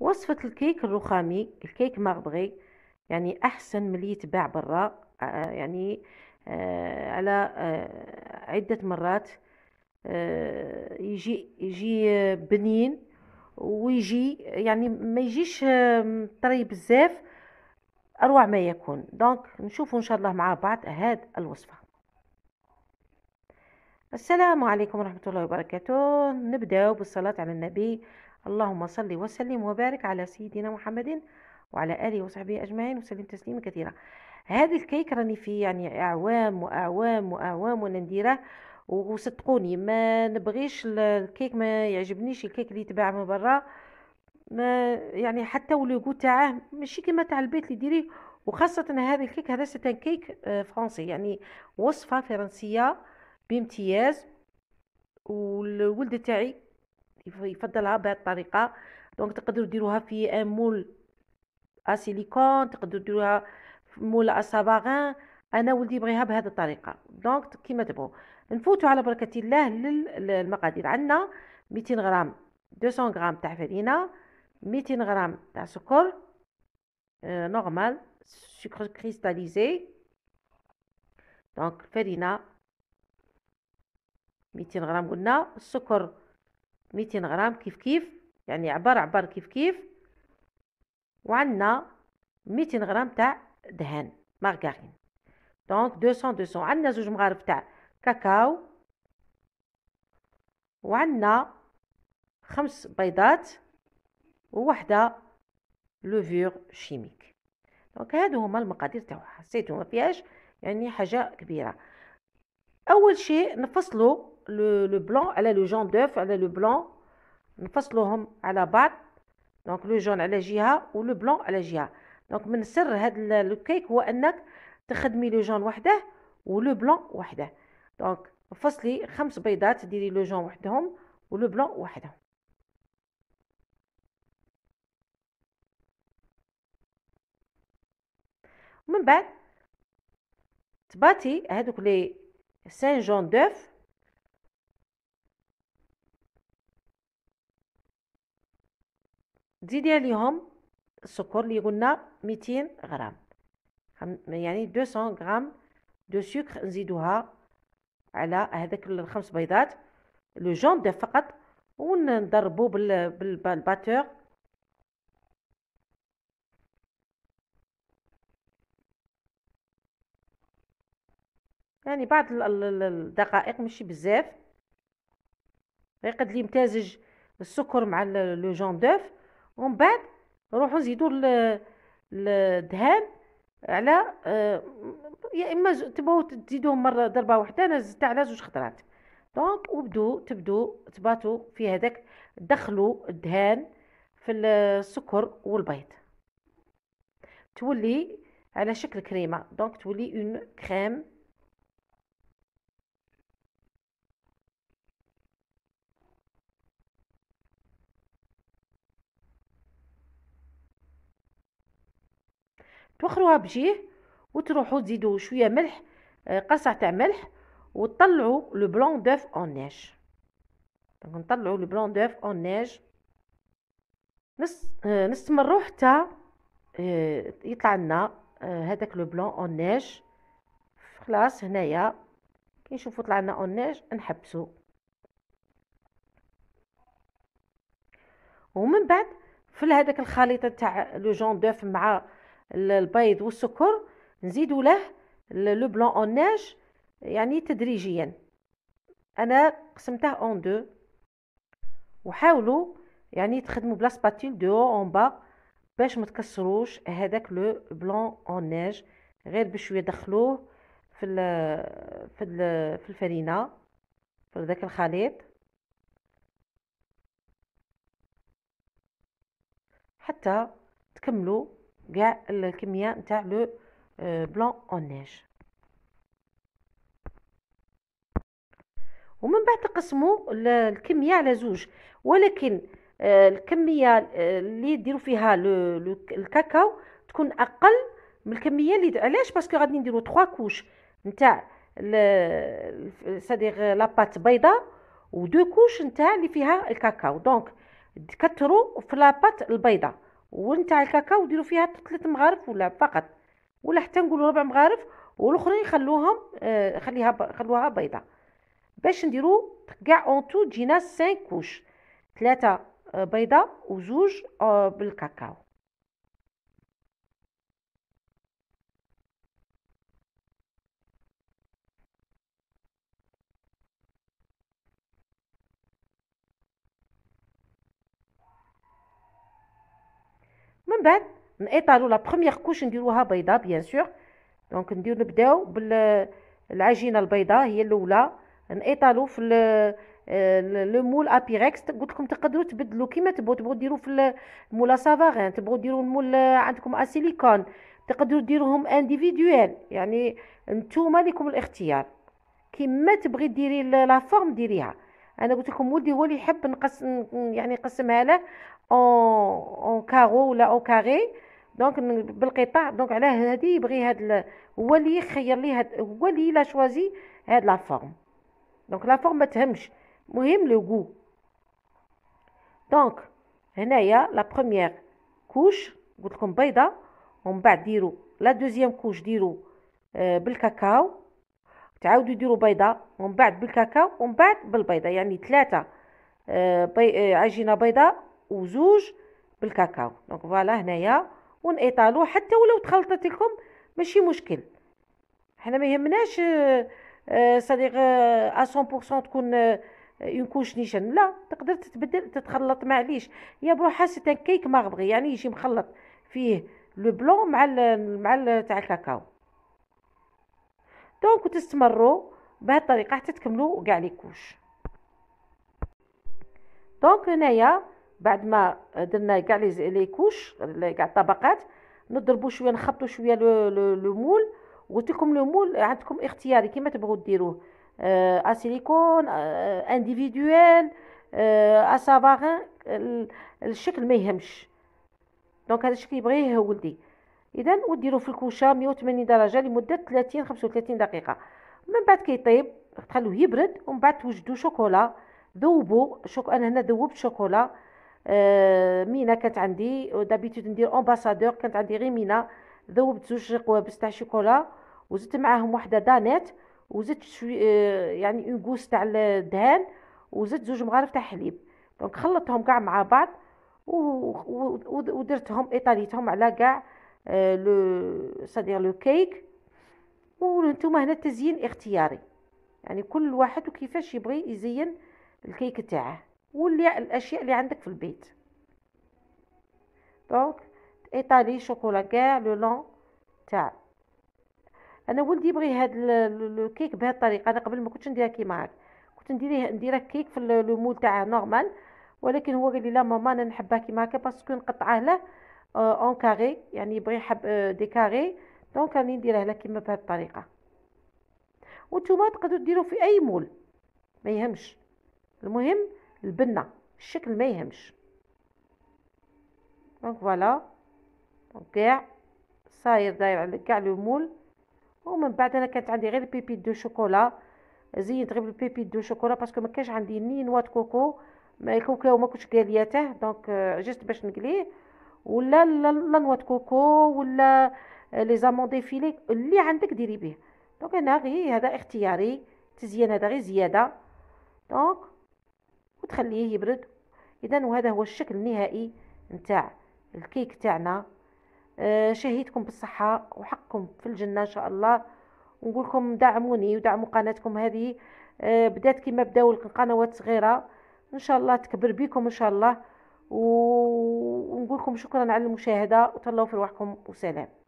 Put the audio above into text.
وصفة الكيك الرخامي الكيك مغبغي يعني أحسن من اللي يتباع برا آه، آه، يعني آه، على عدة مرات يجي يجي بنين ويجي يعني ما يجيش طري بزاف اروع ما يكون دونك نشوفوا ان شاء الله مع بعض هاد الوصفه السلام عليكم ورحمه الله وبركاته نبداو بالصلاه على النبي اللهم صل وسلم وبارك على سيدنا محمد وعلى اله وصحبه اجمعين وسلم تسليما كثيرا هذا الكيك راني في يعني اعوام واعوام واعوام وانا نديره وصدقوني ما نبغيش الكيك ما يعجبنيش الكيك اللي يتباع من برا ما يعني حتى ولوغو تاعه ماشي كيما تاع البيت اللي ديريه وخاصة هذا الكيك هذا ستان كيك آه، فرنسي يعني وصفة فرنسية بامتياز والولد تاعي يفضلها بهذه الطريقه دونك تقدروا ديروها في مول اسيليكون تقدروا ديروها في مول اصابغان انا ولدي بغيها بهذه الطريقه دونك كيما تبغوا نفوتوا على بركه الله للمقادير عندنا 200 غرام 200 غرام تاع فرينه 200 غرام تاع سكر نورمال سكر كريستاليزي دونك فرينه 200 غرام قلنا السكر ميتين غرام كيف كيف يعني عبر عبر كيف كيف وعندنا ميتين غرام تاع دهان مارغرين دونك 200 200 عندنا زوج مغارف تاع كاكاو وعندنا خمس بيضات ووحده لوفور شيميك دونك هادو هما المقادير تاعها حسيتو ما فيهاش يعني حاجه كبيره اول شيء نفصلو لو بلون على لو جون دوف على لو بلون نفصلوهم على بعض دونك لو جون على جهه ولو بلون على جهه دونك من سر هذا الكيك هو انك تخدمي لو جون وحده ولو بلون وحده دونك فصلي خمس بيضات ديري لو جون وحدهم ولو بلون وحدهم ومن بعد تباتي هذوك لي سان جون دوف زيد عليهم السكر اللي قلنا 200 غرام يعني 200 غرام دو سكر نزيدوها على هذاك الخمس بيضات لو جون دو فقط ونضربو بالباتور يعني بعض الدقائق ماشي بزاف غير قد لي يمتزج السكر مع لو جون دوف ومن بعد نروحو نزيدو الدهان على آه، يا اما تبغوا تزيدوهم مره ضربه واحده انا زدتها على جوج خضرات دونك وبدو تبدو تباتو في هذاك دخلوا الدهان في السكر والبيض تولي على شكل كريمه دونك تولي اون كريم توخروها بجيه وتروحوا تزيدوا شويه ملح آه، قصع تاع ملح وتطلعوا لو بلون دوف اون نيج دونك نطلعوا لو بلون دوف اون نيج نس نستمروا حتى يطلع لنا آه، هذاك لو بلون اون نيج خلاص هنايا كي نشوفوا طلع لنا اون نيج نحبسوا ومن بعد في هذاك الخليط تاع لو جون دوف مع البيض والسكر نزيدوا له لو بلون اون نيج يعني تدريجيا انا قسمته اون دو وحاولوا يعني تخدموا بلا سباتيل دو اون با باش ما تكسروش هذاك لو بلون اون نيج غير بشويه دخلوه في الـ في الـ في الفرينه في ذاك الخليط حتى تكملوا كاع الكميه نتاع لو بلون اون نيج ومن بعد تقسموا الكميه على زوج ولكن الكميه اللي ديرو فيها الكاكاو تكون اقل من الكميه اللي علاش باسكو غادي نديروا 3 كوش نتاع سادير لاباط بيضاء ودو كوش نتاع اللي فيها الكاكاو دونك تكثروا في لاباط البيضه ونتاع الكاكاو ديروا فيها ثلاث مغارف ولا فقط ولا حتى نقولوا ربع مغارف والاخرين خلوهم آه خليها ب... خلوها بيضه باش نديروا كاع اون تو تجينا 5 كوش ثلاثه آه، بيضه وزوج آه، بالكاكاو بعد نايطالو لا بروميير كوش نديروها بيضه بيان سور دونك ندير نبداو بالعجينه البيضاء هي الاولى نايطالو في آه، لو مول ابيريكس قلت لكم تقدروا تبدلوا كيما تبغوا تبغوا ديروا في المول سافارين تبغوا ديروا المول آه، عندكم اسيليكون تقدروا ديروهم انديفيديوال يعني نتوما لكم الاختيار كيما تبغي ديري لا فورم ديريها انا قلت لكم ولدي هو اللي يحب نقسم يعني نقسمها له اون كارو ولا او كاري دونك بالقطع دونك علاه هذه يبغي هاد هو اللي يخير لي هو اللي لا شوازي هاد لا فورم دونك لا فورم ما تهمش مهم لو غو دونك هنايا لا بروميير كوش قلت لكم بيضه ومن بعد ديروا لا دوزيام كوش ديروا آه، بالكاكاو تعاودوا ديروا بيضه ومن بعد بالكاكاو ومن بعد بالبيضه يعني ثلاثه آه، آه، عجينه بيضه وزوج بالكاكاو دونك فوالا هنايا ونايطالو حتى ولو تخلطت لكم ماشي مشكل حنا ما يهمناش آه، آه، صديق 100% آه، تكون اون كوش نيشان لا تقدر تتبدل تتخلط معليش هي بروحها سي كيك مغربي يعني يجي مخلط فيه لو بلون مع ال مع ال تاع الكاكاو دونك تستمروا بهذه الطريقه حتى تكملوا كاع لي كوش دونك هنايا بعد ما درنا كاع لي كوش كاع الطبقات نضربوا شويه نخبطوا شويه لو مول قلت لكم لو مول عندكم اختياري كيما تبغوا ديروه ا آه، سيليكون انديفيدويل آه، ا آه، صباغان الشكل ما يهمش دونك هذا الشكل يبغيه ولدي اذا وديروه في الكوشه 180 درجه لمده 30 35 دقيقه من بعد كيطيب تخلوه يبرد ومن بعد توجدوا شوكولا ذوبوا شوك انا هنا ذوبت شوكولا آه، مينا كانت عندي دابيتود ندير امباسادور كانت عندي غير مينا ذوبت زوج قوابس تاع شوكولا وزدت معاهم وحده دانيت وزدت شوي آه، يعني اون كوس تاع الدهان وزدت زوج مغارف تاع حليب دونك خلطتهم كاع مع بعض ودرتهم ايطاليتهم على كاع آه، لو سادير لو كيك وانتم هنا التزيين اختياري يعني كل واحد وكيفاش يبغي يزين الكيك تاعه واللي الاشياء اللي عندك في البيت دونك ايطالي شوكولا كاع لو لون تاع انا ولدي يبغي هاد الكيك بهاد الطريقه انا قبل ما كنتش نديرها كيما هاك كنت ندير نديرها كيك في لو مول تاعها نورمال ولكن هو قال لي لا ماما انا نحبها كيما هكا باسكو نقطعها له اون آه، كاري يعني يبغي يحب دي كاري دونك راني نديرها له كيما بهاد الطريقه وانتوما تقدروا ديروا في اي مول ما يهمش المهم البنه الشكل ما يهمش دونك فوالا دونك كاع صاير داير على كاع لو مول ومن بعد انا كانت عندي غير بيبي دو شوكولا زينت غير بيبي دو شوكولا باسكو ما كانش عندي ني نوا كوكو ما كوكو ما كنتش قالياته دونك آه، جست باش نقليه ولا لا نوا كوكو ولا آه، لي زامون ديفيلي اللي عندك ديري به دونك انا غير هذا اختياري تزيين هذا غير زياده دونك وتخليه يبرد اذا وهذا هو الشكل النهائي نتاع الكيك تاعنا آه، شهيتكم بالصحه وحقكم في الجنه ان شاء الله ونقولكم دعموني ودعموا قناتكم هذه آه، بدات كما بداو القنوات صغيره ان شاء الله تكبر بيكم ان شاء الله ونقولكم شكرا على المشاهده وتهلاو في روحكم وسلام